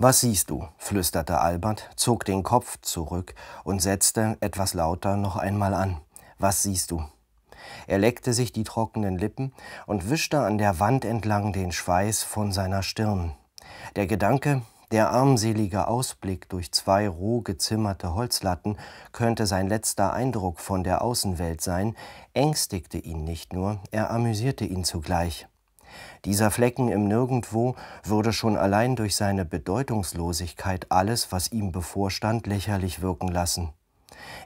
Was siehst du? flüsterte Albert, zog den Kopf zurück und setzte etwas lauter noch einmal an. Was siehst du? Er leckte sich die trockenen Lippen und wischte an der Wand entlang den Schweiß von seiner Stirn. Der Gedanke, der armselige Ausblick durch zwei roh gezimmerte Holzlatten könnte sein letzter Eindruck von der Außenwelt sein, ängstigte ihn nicht nur, er amüsierte ihn zugleich. Dieser Flecken im Nirgendwo würde schon allein durch seine Bedeutungslosigkeit alles, was ihm bevorstand, lächerlich wirken lassen.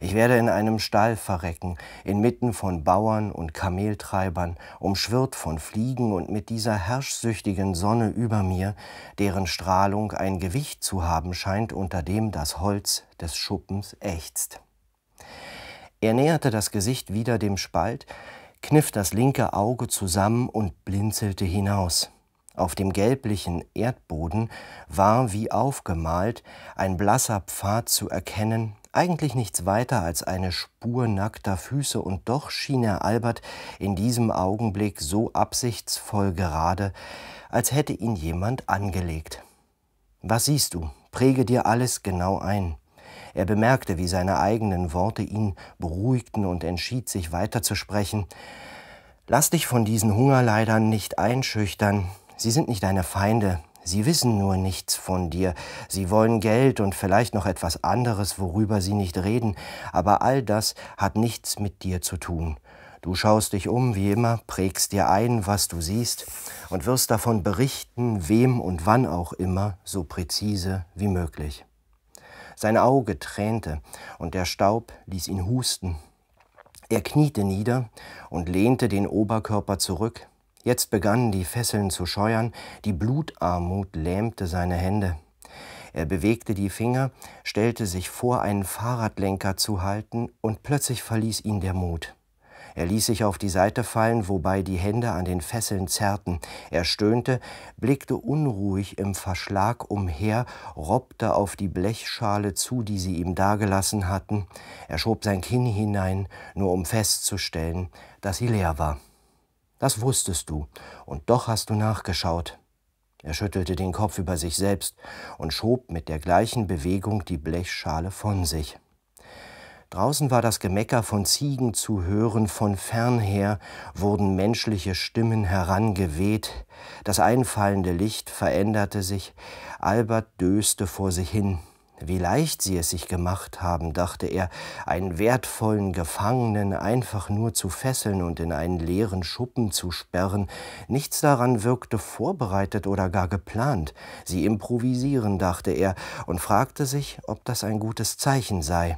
Ich werde in einem Stall verrecken, inmitten von Bauern und Kameltreibern, umschwirrt von Fliegen und mit dieser herrschsüchtigen Sonne über mir, deren Strahlung ein Gewicht zu haben scheint, unter dem das Holz des Schuppens ächzt. Er näherte das Gesicht wieder dem Spalt, kniff das linke Auge zusammen und blinzelte hinaus. Auf dem gelblichen Erdboden war wie aufgemalt ein blasser Pfad zu erkennen, eigentlich nichts weiter als eine Spur nackter Füße, und doch schien er Albert in diesem Augenblick so absichtsvoll gerade, als hätte ihn jemand angelegt. Was siehst du? Präge dir alles genau ein. Er bemerkte, wie seine eigenen Worte ihn beruhigten und entschied sich weiterzusprechen. Lass dich von diesen Hungerleidern nicht einschüchtern. Sie sind nicht deine Feinde. Sie wissen nur nichts von dir. Sie wollen Geld und vielleicht noch etwas anderes, worüber sie nicht reden. Aber all das hat nichts mit dir zu tun. Du schaust dich um, wie immer, prägst dir ein, was du siehst und wirst davon berichten, wem und wann auch immer, so präzise wie möglich. Sein Auge tränte und der Staub ließ ihn husten. Er kniete nieder und lehnte den Oberkörper zurück. Jetzt begannen die Fesseln zu scheuern, die Blutarmut lähmte seine Hände. Er bewegte die Finger, stellte sich vor, einen Fahrradlenker zu halten, und plötzlich verließ ihn der Mut. Er ließ sich auf die Seite fallen, wobei die Hände an den Fesseln zerrten. Er stöhnte, blickte unruhig im Verschlag umher, robbte auf die Blechschale zu, die sie ihm dagelassen hatten. Er schob sein Kinn hinein, nur um festzustellen, dass sie leer war. Das wusstest du, und doch hast du nachgeschaut. Er schüttelte den Kopf über sich selbst und schob mit der gleichen Bewegung die Blechschale von sich. Draußen war das Gemecker von Ziegen zu hören, von fernher wurden menschliche Stimmen herangeweht, das einfallende Licht veränderte sich, Albert döste vor sich hin. Wie leicht sie es sich gemacht haben, dachte er, einen wertvollen Gefangenen einfach nur zu fesseln und in einen leeren Schuppen zu sperren. Nichts daran wirkte vorbereitet oder gar geplant. Sie improvisieren, dachte er, und fragte sich, ob das ein gutes Zeichen sei.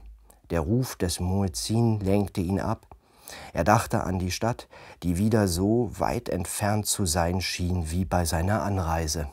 Der Ruf des Muezzin lenkte ihn ab. Er dachte an die Stadt, die wieder so weit entfernt zu sein schien wie bei seiner Anreise.